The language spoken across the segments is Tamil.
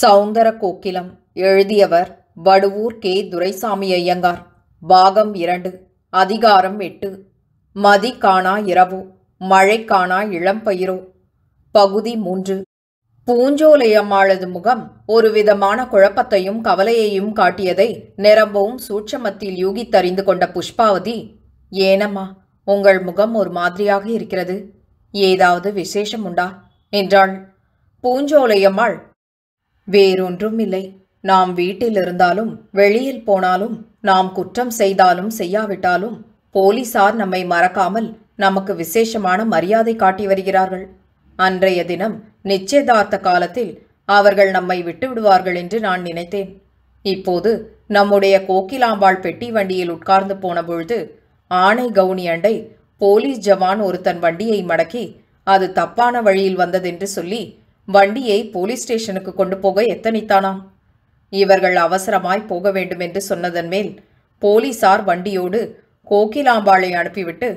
சௌந்தர கோக்கிலம் எழுதியவர் வடுவூர் கே துரைசாமி ஐயங்கார் பாகம் இரண்டு அதிகாரம் எட்டு மதி காணா இரவு மழை காணா இளம்பயிரோ பகுதி மூன்று பூஞ்சோலையம்மாளது முகம் ஒரு விதமான குழப்பத்தையும் கவலையையும் காட்டியதை நிரம்பவும் சூட்சமத்தில் யூகித்தறிந்து கொண்ட புஷ்பாவதி ஏனம்மா உங்கள் முகம் ஒரு மாதிரியாக இருக்கிறது ஏதாவது விசேஷம் உண்டா என்றாள் பூஞ்சோலையம்மாள் வேறொன்றும் இல்லை நாம் வீட்டில் இருந்தாலும் வெளியில் போனாலும் நாம் குற்றம் செய்தாலும் செய்யாவிட்டாலும் போலீசார் நம்மை மறக்காமல் நமக்கு விசேஷமான மரியாதை காட்டி வருகிறார்கள் அன்றைய தினம் நிச்சயதார்த்த காலத்தில் அவர்கள் நம்மை விட்டு விடுவார்கள் என்று நான் நினைத்தேன் இப்போது நம்முடைய கோக்கிலாம்பாள் பெட்டி வண்டியில் உட்கார்ந்து போன பொழுது ஆணை கவுனி அண்டை போலீஸ் ஜவான் ஒருத்தன் வண்டியை மடக்கி அது தப்பான வழியில் வந்ததென்று சொல்லி வண்டியை போலீஸ் ஸ்டேஷனுக்கு கொண்டு போக எத்தனைத்தானாம் இவர்கள் அவசரமாய் போக வேண்டும் என்று சொன்னதன் மேல் போலீசார் வண்டியோடு கோகிலாம்பாளை அனுப்பிவிட்டு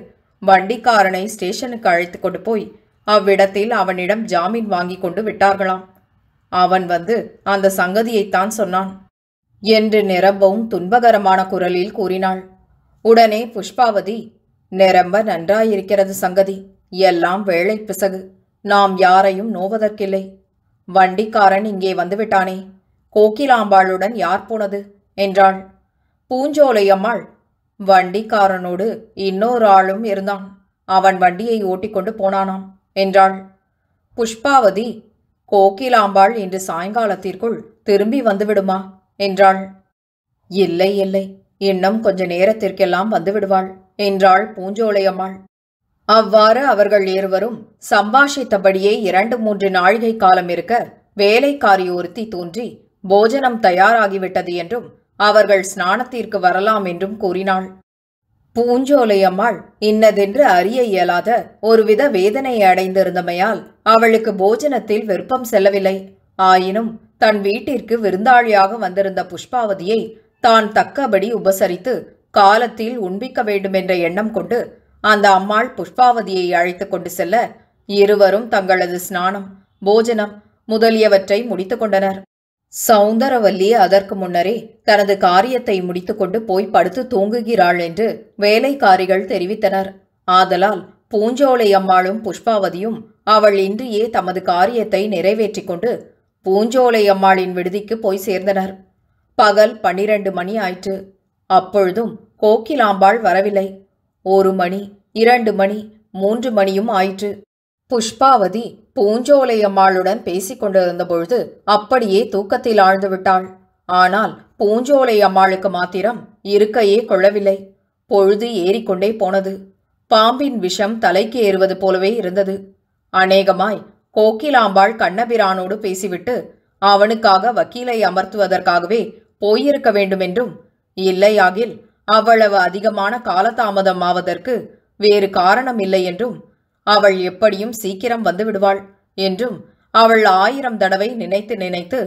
வண்டிக்காரனை ஸ்டேஷனுக்கு அழைத்து கொண்டு போய் அவ்விடத்தில் அவனிடம் ஜாமீன் வாங்கி கொண்டு விட்டார்களாம் அவன் வந்து அந்த சங்கதியைத்தான் சொன்னான் என்று நிரம்பவும் துன்பகரமான குரலில் கூறினாள் உடனே புஷ்பாவதி நிரம்ப நன்றாயிருக்கிறது சங்கதி எல்லாம் வேலை பிசகு நாம் யாரையும் நோவதற்கில்லை வண்டிக்காரன் இங்கே வந்துவிட்டானே கோகிலாம்பாளுடன் யார் போனது என்றாள் பூஞ்சோலை அம்மாள் வண்டிக்காரனோடு இன்னொரு ஆளும் இருந்தான் அவன் வண்டியை ஓட்டிக்கொண்டு போனானாம் என்றாள் புஷ்பாவதி கோகிலாம்பாள் இன்று சாயங்காலத்திற்குள் திரும்பி வந்துவிடுமா என்றாள் இல்லை இல்லை இன்னும் கொஞ்ச நேரத்திற்கெல்லாம் வந்துவிடுவாள் என்றாள் பூஞ்சோலையம்மாள் அவ்வாறு அவர்கள் இருவரும் சம்பாஷித்தபடியே இரண்டு மூன்று நாழிகை காலம் இருக்க வேலைக்காரி ஒருத்தி தோன்றி போஜனம் தயாராகிவிட்டது என்றும் அவர்கள் ஸ்நானத்திற்கு வரலாம் என்றும் கூறினாள் பூஞ்சோலை அம்மாள் இன்னதென்று அறிய இயலாத ஒருவித வேதனை அடைந்திருந்தமையால் அவளுக்கு போஜனத்தில் விருப்பம் செல்லவில்லை ஆயினும் தன் வீட்டிற்கு விருந்தாளியாக வந்திருந்த புஷ்பாவதியை தான் தக்கபடி உபசரித்து காலத்தில் உண்பிக்க வேண்டுமென்ற எண்ணம் கொண்டு அந்த அம்மாள் புஷ்பாவதியை அழைத்து கொண்டு செல்ல இருவரும் தங்களது ஸ்நானம் போஜனம் முதலியவற்றை முடித்துக் கொண்டனர் சௌந்தரவல்லி அதற்கு முன்னரே தனது காரியத்தை முடித்துக்கொண்டு போய் படுத்து தூங்குகிறாள் என்று வேலைக்காரிகள் தெரிவித்தனர் ஆதலால் பூஞ்சோலை அம்மாளும் புஷ்பாவதியும் அவள் இன்றியே தமது காரியத்தை நிறைவேற்றிக் கொண்டு பூஞ்சோலை அம்மாளின் விடுதிக்கு போய் சேர்ந்தனர் பகல் பன்னிரண்டு மணி ஆயிற்று அப்பொழுதும் கோக்கிலாம்பாள் வரவில்லை ஒரு மணி இரண்டு மணி மூன்று மணியும் ஆயிற்று புஷ்பாவதி பூஞ்சோலை அம்மாளுடன் பேசிக் கொண்டிருந்த பொழுது அப்படியே தூக்கத்தில் ஆழ்ந்து விட்டாள் ஆனால் பூஞ்சோலை அம்மாளுக்கு மாத்திரம் இருக்கையே கொள்ளவில்லை பொழுது ஏறிக்கொண்டே போனது பாம்பின் விஷம் தலைக்கு ஏறுவது போலவே இருந்தது அநேகமாய் கோக்கிலாம்பாள் கண்ணபிரானோடு பேசிவிட்டு அவனுக்காக வக்கீலை அமர்த்துவதற்காகவே போயிருக்க வேண்டுமென்றும் இல்லையாகில் அவ்வளவு அதிகமான காலதாமதம் ஆவதற்கு வேறு காரணம் இல்லை என்றும் அவள் எப்படியும் சீக்கிரம் வந்து விடுவாள் என்றும் அவள் ஆயிரம் தடவை நினைத்து நினைத்து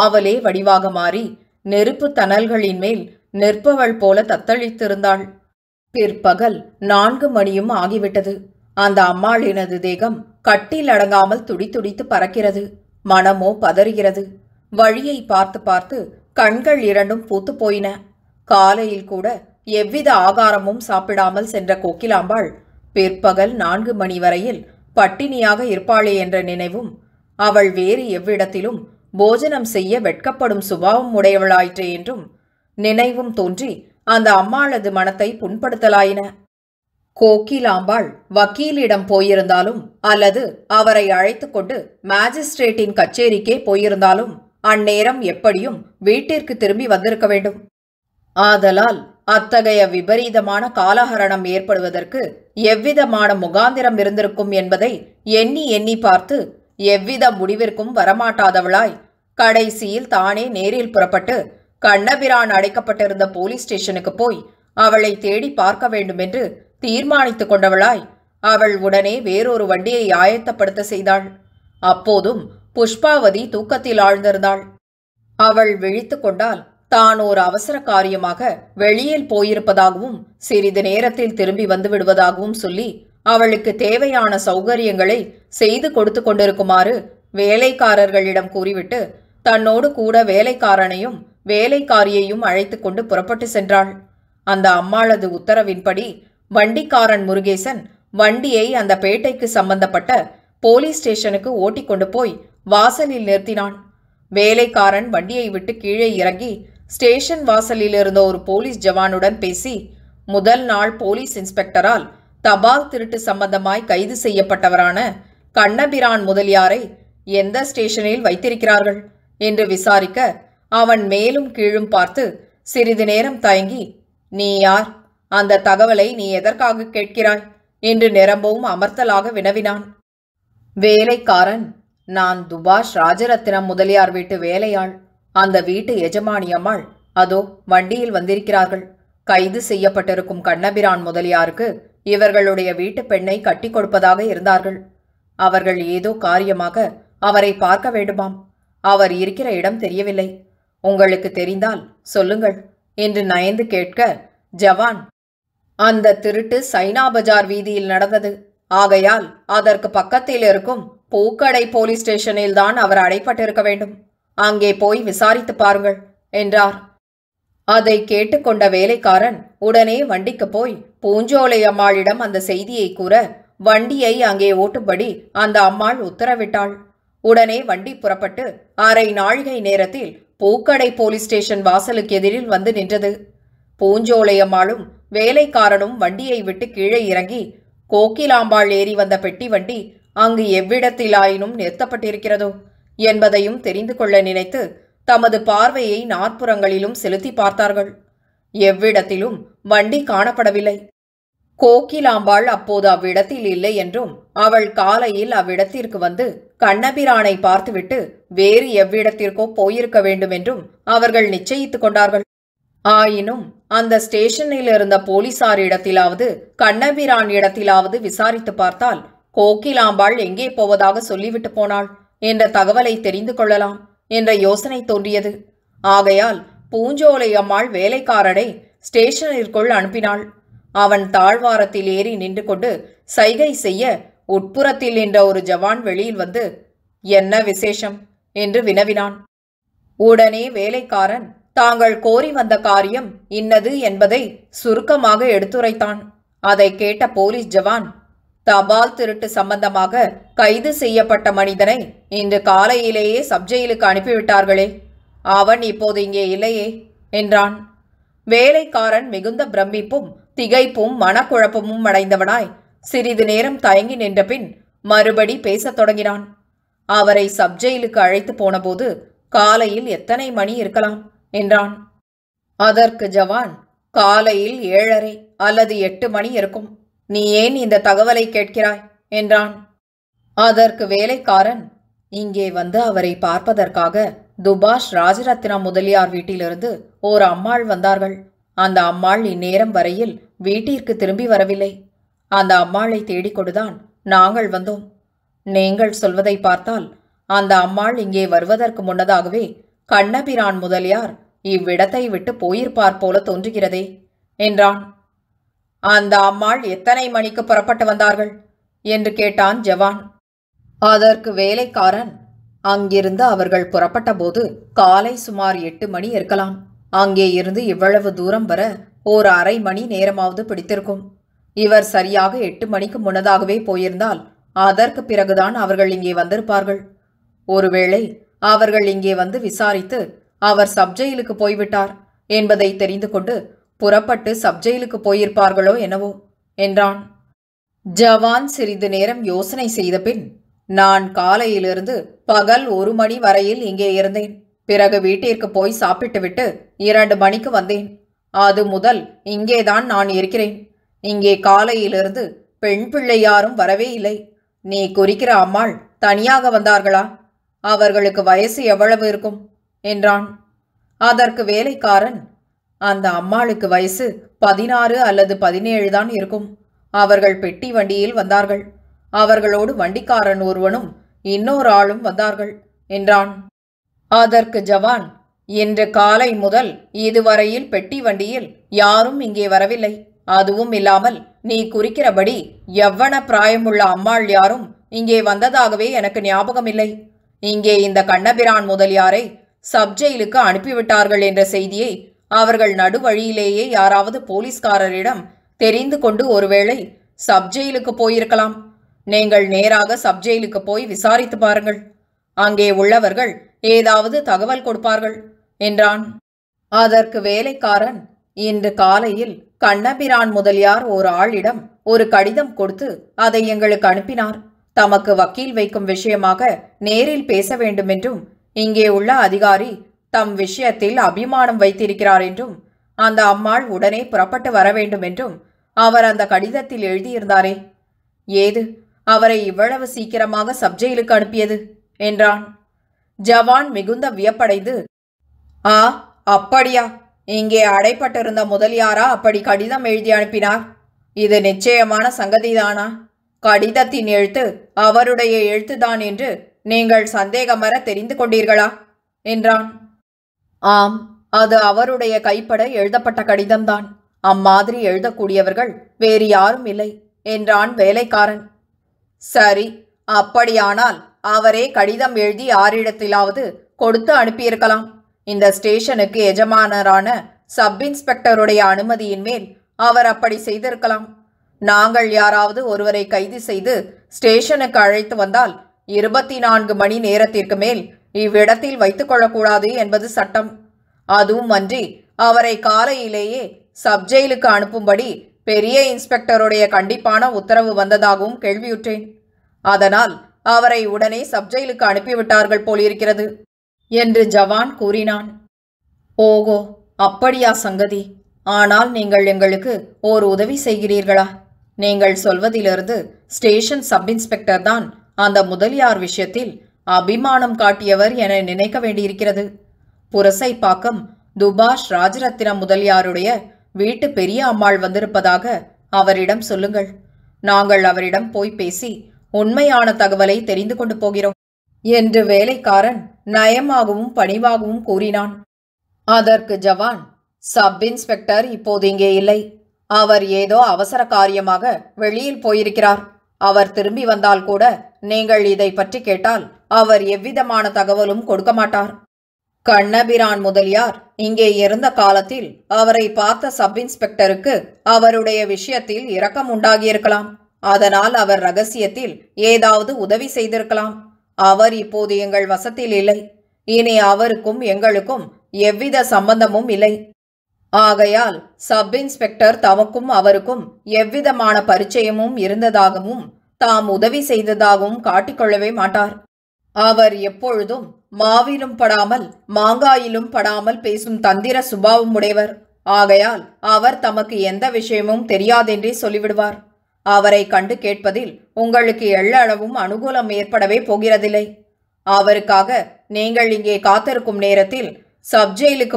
ஆவலே வடிவாக மாறி நெருப்பு தணல்களின் மேல் நிற்பவள் போல தத்தளித்திருந்தாள் பிற்பகல் நான்கு மணியும் ஆகிவிட்டது அந்த அம்மாளினது தேகம் கட்டில் அடங்காமல் துடித்துடித்து பறக்கிறது மனமோ பதறுகிறது வழியை பார்த்து பார்த்து கண்கள் இரண்டும் பூத்து போயின காலையில் கூட எவ்வித ஆகாரமும் சாப்பிடாமல் சென்ற கோக்கிலாம்பாள் பிற்பகல் நான்கு மணி வரையில் பட்டினியாக இருப்பாளே என்ற நினைவும் அவள் வேறு எவ்விடத்திலும் போஜனம் செய்ய வெட்கப்படும் சுபாவம் உடையவளாயிற்றே என்றும் நினைவும் தோன்றி அந்த அம்மாளது மனத்தை புண்படுத்தலாயின கோக்கிலாம்பாள் வக்கீலிடம் போயிருந்தாலும் அல்லது அவரை அழைத்து கொண்டு மேஜிஸ்ட்ரேட்டின் கச்சேரிக்கே போயிருந்தாலும் அந்நேரம் எப்படியும் வீட்டிற்கு திரும்பி வந்திருக்க வேண்டும் ஆதலால் அத்தகைய விபரீதமான காலஹரணம் ஏற்படுவதற்கு எவ்விதமான முகாந்திரம் இருந்திருக்கும் என்பதை எண்ணி எண்ணி பார்த்து எவ்வித முடிவிற்கும் வரமாட்டாதவளாய் கடைசியில் தானே நேரில் புறப்பட்டு கண்ணபிரான் அடைக்கப்பட்டிருந்த போலீஸ் ஸ்டேஷனுக்கு போய் அவளை தேடி பார்க்க வேண்டுமென்று தீர்மானித்துக் கொண்டவளாய் அவள் உடனே வேறொரு வண்டியை ஆயத்தப்படுத்த செய்தாள் அப்போதும் புஷ்பாவதி தூக்கத்தில் ஆழ்ந்திருந்தாள் அவள் விழித்து கொண்டால் தான் ஒரு அவசர காரியமாக வெளியில் போயிருப்பதாகவும் சிறிது நேரத்தில் திரும்பி வந்துவிடுவதாகவும் சொல்லி அவளுக்கு தேவையான சௌகரியங்களை செய்து கொடுத்து கொண்டிருக்குமாறு வேலைக்காரர்களிடம் கூறிவிட்டு தன்னோடு கூட வேலைக்காரனையும் வேலைக்காரியையும் அழைத்து கொண்டு புறப்பட்டு சென்றாள் அந்த அம்மாளது உத்தரவின்படி வண்டிக்காரன் முருகேசன் வண்டியை அந்த பேட்டைக்கு சம்பந்தப்பட்ட போலீஸ் ஸ்டேஷனுக்கு ஓட்டிக்கொண்டு போய் வாசலில் நிறுத்தினான் வேலைக்காரன் வண்டியை விட்டு கீழே இறங்கி ஸ்டேஷன் வாசலில் இருந்த ஒரு போலீஸ் ஜவானுடன் பேசி முதல் நாள் போலீஸ் இன்ஸ்பெக்டரால் தபால் திருட்டு சம்பந்தமாய் கைது செய்யப்பட்டவரான கண்ணபிரான் முதலியாரை எந்த ஸ்டேஷனில் வைத்திருக்கிறார்கள் என்று விசாரிக்க அவன் மேலும் கீழும் பார்த்து சிறிது நேரம் தயங்கி நீ யார் அந்த தகவலை நீ எதற்காக கேட்கிறாய் என்று நிரம்பவும் அமர்த்தலாக வினவினான் வேலைக்காரன் நான் துபாஷ் ராஜரத்தினம் முதலியார் வீட்டு வேலையாள் அந்த வீட்டு எஜமானியம்மாள் அதோ வண்டியில் வந்திருக்கிறார்கள் கைது செய்யப்பட்டிருக்கும் கண்ணபிரான் முதலியாருக்கு இவர்களுடைய வீட்டு பெண்ணை கட்டி கொடுப்பதாக இருந்தார்கள் அவர்கள் ஏதோ காரியமாக அவரை பார்க்க வேண்டுமாம் அவர் இருக்கிற இடம் தெரியவில்லை உங்களுக்கு தெரிந்தால் சொல்லுங்கள் என்று நயந்து கேட்க ஜவான் அந்த திருட்டு சைனா பஜார் வீதியில் நடந்தது ஆகையால் அதற்கு பக்கத்தில் இருக்கும் பூக்கடை போலீஸ் ஸ்டேஷனில்தான் அவர் அடைப்பட்டிருக்க வேண்டும் அங்கே போய் விசாரித்து பாருங்கள் என்றார் அதை கேட்டுக்கொண்ட வேலைக்காரன் உடனே வண்டிக்கு போய் பூஞ்சோலை அம்மாளிடம் அந்த செய்தியை கூற வண்டியை அங்கே ஓட்டும்படி அந்த அம்மாள் உத்தரவிட்டாள் உடனே வண்டி புறப்பட்டு அரை நாழிகை நேரத்தில் பூக்கடை போலீஸ் ஸ்டேஷன் வாசலுக்கு எதிரில் வந்து நின்றது பூஞ்சோலை அம்மாளும் வேலைக்காரனும் வண்டியை விட்டு கீழே இறங்கி கோக்கிலாம்பாள் ஏறி வந்த பெட்டி வண்டி அங்கு எவ்விடத்திலாயினும் நிறுத்தப்பட்டிருக்கிறதோ என்பதையும் தெரிந்து கொள்ள நினைத்து தமது பார்வையை நாற்புறங்களிலும் செலுத்தி பார்த்தார்கள் எவ்விடத்திலும் வண்டி காணப்படவில்லை கோக்கிலாம்பாள் அப்போது அவ்விடத்தில் இல்லை என்றும் அவள் காலையில் அவ்விடத்திற்கு வந்து கண்ணபிரானை பார்த்துவிட்டு வேறு எவ்விடத்திற்கோ போயிருக்க வேண்டும் என்றும் அவர்கள் நிச்சயித்துக் கொண்டார்கள் ஆயினும் அந்த ஸ்டேஷனில் இருந்த போலீசார் இடத்திலாவது கண்ணபிரான் இடத்திலாவது விசாரித்து பார்த்தால் கோக்கிலாம்பாள் எங்கே போவதாக சொல்லிவிட்டு போனாள் என்ற தகவலை தெரிந்து கொள்ளலாம் என்ற யோசனை தோன்றியது ஆகையால் பூஞ்சோலை அம்மாள் வேலைக்காரனை ஸ்டேஷனிற்குள் அனுப்பினாள் அவன் தாழ்வாரத்தில் ஏறி நின்று கொண்டு சைகை செய்ய உட்புறத்தில் நின்ற ஒரு ஜவான் வெளியில் வந்து என்ன விசேஷம் என்று வினவினான் உடனே வேலைக்காரன் தாங்கள் கோரி வந்த காரியம் இன்னது என்பதை சுருக்கமாக எடுத்துரைத்தான் அதை கேட்ட போலீஸ் ஜவான் தபால் திருட்டு சம்பந்தமாக கைது செய்யப்பட்ட மனிதனை இன்று காலையிலேயே சப்ஜெயிலுக்கு அனுப்பிவிட்டார்களே அவன் இப்போது இங்கே இல்லையே என்றான் வேலைக்காரன் மிகுந்த பிரமிப்பும் திகைப்பும் மனக்குழப்பமும் அடைந்தவனாய் சிறிது நேரம் தயங்கி நின்ற பின் மறுபடி பேசத் தொடங்கினான் அவரை சப்ஜெயிலுக்கு அழைத்து போனபோது காலையில் எத்தனை மணி இருக்கலாம் என்றான் அதற்கு ஜவான் காலையில் ஏழரை அல்லது எட்டு மணி இருக்கும் நீ ஏன் இந்த தகவலை கேட்கிறாய் என்றான் அதற்கு வேலைக்காரன் இங்கே வந்து அவரை பார்ப்பதற்காக துபாஷ் ராஜரத்னா முதலியார் வீட்டிலிருந்து ஓர் அம்மாள் வந்தார்கள் அந்த அம்மாள் இந்நேரம் வரையில் வீட்டிற்கு திரும்பி வரவில்லை அந்த அம்மாளை தேடிக்கொடுதான் நாங்கள் வந்தோம் நீங்கள் சொல்வதை பார்த்தால் அந்த அம்மாள் இங்கே வருவதற்கு முன்னதாகவே கண்ணபிரான் முதலியார் இவ்விடத்தை விட்டு போயிருப்பார் போல தோன்றுகிறதே என்றான் அந்த அம்மாள் எத்தனை மணிக்கு புறப்பட்டு வந்தார்கள் என்று கேட்டான் ஜவான் அதற்கு வேலைக்காரன் அங்கிருந்து அவர்கள் புறப்பட்ட போது காலை சுமார் எட்டு மணி இருக்கலாம் அங்கே இருந்து இவ்வளவு தூரம் வர ஓர் அரை மணி நேரமாவது பிடித்திருக்கும் இவர் சரியாக எட்டு மணிக்கு முன்னதாகவே போயிருந்தால் அதற்கு பிறகுதான் அவர்கள் இங்கே வந்திருப்பார்கள் ஒருவேளை அவர்கள் இங்கே வந்து விசாரித்து அவர் சப்ஜெயிலுக்கு போய்விட்டார் என்பதை தெரிந்து கொண்டு புறப்பட்டு சப்ஜெயிலுக்கு போயிருப்பார்களோ எனவோ என்றான் ஜவான் சிறிது நேரம் யோசனை செய்த பின் நான் காலையிலிருந்து பகல் ஒரு மணி வரையில் இங்கே இருந்தேன் பிறகு வீட்டிற்கு போய் சாப்பிட்டுவிட்டு இரண்டு மணிக்கு வந்தேன் அது முதல் இங்கேதான் நான் இருக்கிறேன் இங்கே காலையிலிருந்து பெண் பிள்ளை யாரும் வரவே இல்லை நீ குறிக்கிற அம்மாள் தனியாக வந்தார்களா அவர்களுக்கு வயசு எவ்வளவு இருக்கும் என்றான் அதற்கு வேலைக்காரன் அந்த அம்மாளுக்கு வயசு பதினாறு அல்லது பதினேழு தான் இருக்கும் அவர்கள் பெட்டி வண்டியில் வந்தார்கள் அவர்களோடு வண்டிக்காரன் ஒருவனும் இன்னொரு ஆளும் வந்தார்கள் என்றான் அதற்கு ஜவான் இன்று காலை முதல் இதுவரையில் பெட்டி வண்டியில் யாரும் இங்கே வரவில்லை அதுவும் இல்லாமல் நீ குறிக்கிறபடி எவ்வன பிராயமுள்ள அம்மாள் யாரும் இங்கே வந்ததாகவே எனக்கு ஞாபகம் இல்லை இங்கே இந்த கண்ணபிரான் முதலியாரை சப்ஜெயிலுக்கு அனுப்பிவிட்டார்கள் என்ற செய்தியை அவர்கள் நடுவழியிலேயே யாராவது போலீஸ்காரரிடம் தெரிந்து கொண்டு ஒருவேளை சப்ஜெயிலுக்கு போயிருக்கலாம் நீங்கள் நேராக சப்ஜெயிலுக்கு போய் விசாரித்து பாருங்கள் அங்கே உள்ளவர்கள் ஏதாவது தகவல் கொடுப்பார்கள் என்றான் அதற்கு வேலைக்காரன் இன்று காலையில் கண்ணபிரான் முதலியார் ஒரு ஆளிடம் ஒரு கடிதம் கொடுத்து அதை எங்களுக்கு அனுப்பினார் தமக்கு வக்கீல் வைக்கும் விஷயமாக நேரில் பேச வேண்டுமென்றும் இங்கே உள்ள அதிகாரி தம் விஷயத்தில் அபிமானம் வைத்திருக்கிறார் என்றும் அந்த அம்மாள் உடனே புறப்பட்டு வர வேண்டும் என்றும் அவர் அந்த கடிதத்தில் எழுதியிருந்தாரே ஏது அவரை இவ்வளவு சீக்கிரமாக சப்ஜெயிலுக்கு அனுப்பியது என்றான் ஜவான் மிகுந்த வியப்படைந்து ஆ அப்படியா இங்கே அடைப்பட்டிருந்த முதலியாரா அப்படி கடிதம் எழுதி அனுப்பினார் இது நிச்சயமான சங்கதிதானா கடிதத்தின் எழுத்து அவருடைய எழுத்துதான் என்று நீங்கள் சந்தேகமர தெரிந்து கொண்டீர்களா என்றான் ஆம் அது அவருடைய கைப்பட எழுதப்பட்ட கடிதம்தான் அம்மாதிரி எழுதக்கூடியவர்கள் வேறு யாரும் இல்லை என்றான் வேலைக்காரன் சரி அப்படியானால் அவரே கடிதம் எழுதி ஆரிடத்திலாவது கொடுத்து அனுப்பியிருக்கலாம் இந்த ஸ்டேஷனுக்கு எஜமானரான சப் இன்ஸ்பெக்டருடைய அனுமதியின் மேல் அவர் அப்படி செய்திருக்கலாம் நாங்கள் யாராவது ஒருவரை கைது செய்து ஸ்டேஷனுக்கு அழைத்து வந்தால் இருபத்தி நான்கு மணி நேரத்திற்கு மேல் இவ்விடத்தில் வைத்துக் கொள்ளக்கூடாது என்பது சட்டம் அதுவும் அன்றி அவரை காலையிலேயே சப்ஜெயிலுக்கு அனுப்பும்படி பெரிய இன்ஸ்பெக்டருடைய கண்டிப்பான உத்தரவு வந்ததாகவும் கேள்வியுற்றேன் அதனால் அவரை உடனே சப்ஜெயிலுக்கு அனுப்பிவிட்டார்கள் போலிருக்கிறது என்று ஜவான் கூறினான் ஓகோ அப்படியா சங்கதி ஆனால் நீங்கள் எங்களுக்கு ஓர் உதவி செய்கிறீர்களா நீங்கள் சொல்வதிலிருந்து ஸ்டேஷன் சப் இன்ஸ்பெக்டர் தான் அந்த முதலியார் விஷயத்தில் அபிமானம் காட்டியவர் என நினைக்க வேண்டியிருக்கிறது புரசைப்பாக்கம் பாக்கம் துபாஷ் ராஜரத்தினம் முதலியாருடைய வீட்டு பெரிய அம்மாள் வந்திருப்பதாக அவரிடம் சொல்லுங்கள் நாங்கள் அவரிடம் போய் பேசி உண்மையான தகவலை தெரிந்து கொண்டு போகிறோம் என்று வேலைக்காரன் நயமாகவும் பணிவாகவும் கூறினான் அதற்கு ஜவான் சப் இன்ஸ்பெக்டர் இப்போது இங்கே இல்லை அவர் ஏதோ அவசர காரியமாக வெளியில் போயிருக்கிறார் அவர் திரும்பி வந்தால் கூட நீங்கள் இதை பற்றி கேட்டால் அவர் எவ்விதமான தகவலும் கொடுக்க மாட்டார் கண்ணபிரான் முதலியார் இங்கே இருந்த காலத்தில் அவரை பார்த்த சப் இன்ஸ்பெக்டருக்கு அவருடைய விஷயத்தில் இரக்கம் உண்டாகியிருக்கலாம் அதனால் அவர் ரகசியத்தில் ஏதாவது உதவி செய்திருக்கலாம் அவர் இப்போது எங்கள் வசத்தில் இல்லை இனி அவருக்கும் எங்களுக்கும் எவ்வித சம்பந்தமும் இல்லை ஆகையால் சப் இன்ஸ்பெக்டர் தமக்கும் அவருக்கும் எவ்விதமான பரிச்சயமும் இருந்ததாகவும் தாம் உதவி செய்ததாகவும் காட்டிக்கொள்ளவே மாட்டார் அவர் எப்பொழுதும் மாவிலும் படாமல் மாங்காயிலும் படாமல் பேசும் தந்திர சுபாவம் உடையவர் ஆகையால் அவர் தமக்கு எந்த விஷயமும் தெரியாதென்றே சொல்லிவிடுவார் அவரை கண்டு கேட்பதில் உங்களுக்கு எள்ளளவும் அனுகூலம் ஏற்படவே போகிறதில்லை அவருக்காக நீங்கள் இங்கே காத்திருக்கும் நேரத்தில் சப்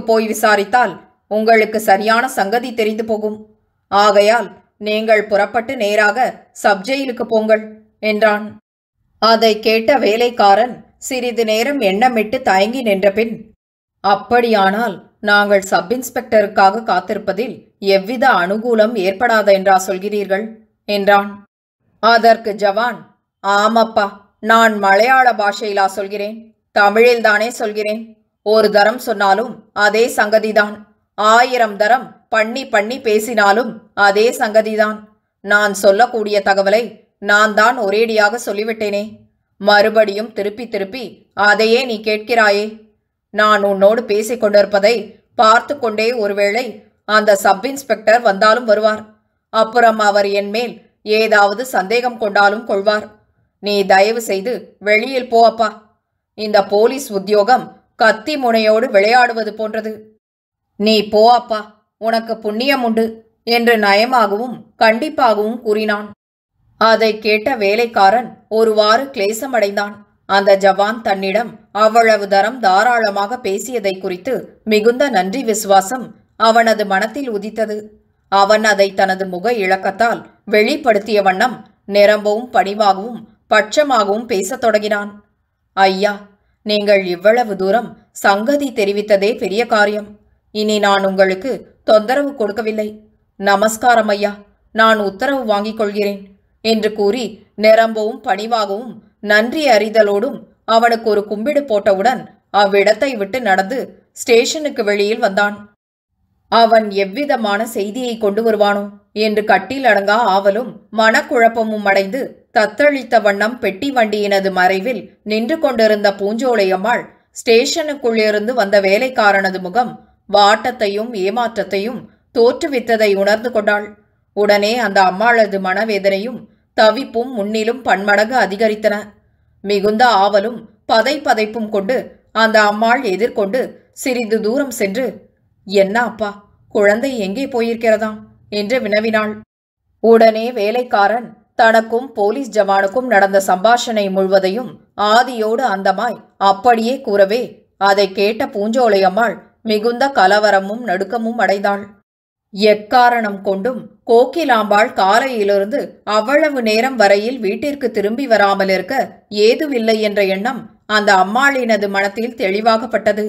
போய் விசாரித்தால் உங்களுக்கு சரியான சங்கதி தெரிந்து போகும் ஆகையால் நீங்கள் புறப்பட்டு நேராக சப்ஜெயிலுக்கு போங்கள் என்றான் அதை கேட்ட வேலைக்காரன் சிறிது நேரம் எண்ணமிட்டு தயங்கி நின்ற பின் அப்படியானால் நாங்கள் சப் இன்ஸ்பெக்டருக்காக காத்திருப்பதில் எவ்வித அனுகூலம் ஏற்படாத என்றா சொல்கிறீர்கள் என்றான் அதற்கு ஜவான் ஆமப்பா நான் மலையாள பாஷையிலா சொல்கிறேன் தமிழில்தானே சொல்கிறேன் ஒரு தரம் சொன்னாலும் அதே சங்கதிதான் ஆயிரம் தரம் பண்ணி பண்ணி பேசினாலும் அதே சங்கதிதான் நான் சொல்லக்கூடிய தகவலை நான் தான் ஒரேடியாக சொல்லிவிட்டேனே மறுபடியும் திருப்பி திருப்பி அதையே நீ கேட்கிறாயே நான் உன்னோடு பேசிக் கொண்டிருப்பதை பார்த்து கொண்டே ஒருவேளை அந்த சப் இன்ஸ்பெக்டர் வந்தாலும் வருவார் அப்புறம் அவர் என் மேல் ஏதாவது சந்தேகம் கொண்டாலும் கொள்வார் நீ தயவு செய்து வெளியில் போ அப்பா இந்த போலீஸ் உத்தியோகம் கத்தி முனையோடு விளையாடுவது போன்றது நீ போ அப்பா உனக்கு புண்ணியம் உண்டு என்று நயமாகவும் கண்டிப்பாகவும் கூறினான் அதை கேட்ட வேலைக்காரன் ஒருவாறு கிளேசமடைந்தான் அந்த ஜவான் தன்னிடம் அவ்வளவு தரம் தாராளமாக பேசியதை குறித்து மிகுந்த நன்றி விசுவாசம் அவனது மனத்தில் உதித்தது அவன் அதை தனது முக இழக்கத்தால் வெளிப்படுத்திய வண்ணம் நிரம்பவும் பணிவாகவும் பட்சமாகவும் பேசத் தொடங்கினான் ஐயா நீங்கள் இவ்வளவு தூரம் சங்கதி தெரிவித்ததே பெரிய காரியம் இனி நான் உங்களுக்கு தொந்தரவு கொடுக்கவில்லை நமஸ்காரம் ஐயா நான் உத்தரவு வாங்கிக் கொள்கிறேன் என்று கூறி நிரம்பவும் பணிவாகவும் நன்றி அறிதலோடும் அவனுக்கு ஒரு கும்பிடு போட்டவுடன் அவ்விடத்தை விட்டு நடந்து ஸ்டேஷனுக்கு வெளியில் வந்தான் அவன் எவ்விதமான செய்தியை கொண்டு வருவானோ என்று கட்டில் அடங்கா ஆவலும் மனக்குழப்பமும் அடைந்து தத்தளித்த வண்ணம் பெட்டி வண்டியினது மறைவில் நின்று கொண்டிருந்த பூஞ்சோலையம்மாள் ஸ்டேஷனுக்குள்ளிருந்து வந்த வேலைக்காரனது முகம் வாட்டத்தையும் ஏமாற்றத்தையும் தோற்றுவித்ததை உணர்ந்து கொண்டாள் உடனே அந்த அம்மாளது மனவேதனையும் தவிப்பும் முன்னிலும் பன்மடங்கு அதிகரித்தன மிகுந்த ஆவலும் பதை பதைப்பும் கொண்டு அந்த அம்மாள் எதிர்கொண்டு சிறிது தூரம் சென்று என்ன அப்பா குழந்தை எங்கே போயிருக்கிறதாம் என்று வினவினாள் உடனே வேலைக்காரன் தனக்கும் போலீஸ் ஜவானுக்கும் நடந்த சம்பாஷணை முழுவதையும் ஆதியோடு அந்தமாய் அப்படியே கூறவே அதை கேட்ட பூஞ்சோலை அம்மாள் மிகுந்த கலவரமும் நடுக்கமும் அடைந்தாள் எக்காரணம் கொண்டும் கோக்கிலாம்பாள் காலையிலிருந்து அவ்வளவு நேரம் வரையில் வீட்டிற்கு திரும்பி வராமல் இருக்க ஏதுவில்லை என்ற எண்ணம் அந்த அம்மாளினது மனத்தில் தெளிவாகப்பட்டது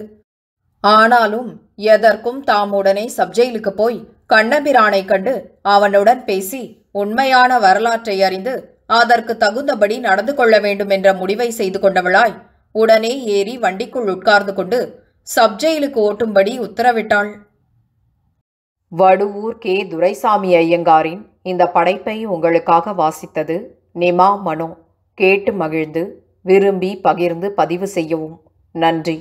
ஆனாலும் எதற்கும் தாம் உடனே சப்ஜெயிலுக்கு போய் கண்ணபிரானை கண்டு அவனுடன் பேசி உண்மையான வரலாற்றை அறிந்து அதற்கு தகுந்தபடி நடந்து கொள்ள வேண்டும் என்ற முடிவை செய்து கொண்டவளாய் உடனே ஏறி வண்டிக்குள் உட்கார்ந்து கொண்டு சப்ஜெயிலுக்கு ஓட்டும்படி உத்தரவிட்டாள் வடுவூர் கே துரைசாமி ஐயங்காரின் இந்த படைப்பை உங்களுக்காக வாசித்தது நிமா மனோ கேட்டு மகிழ்ந்து விரும்பி பகிர்ந்து பதிவு செய்யவும் நன்றி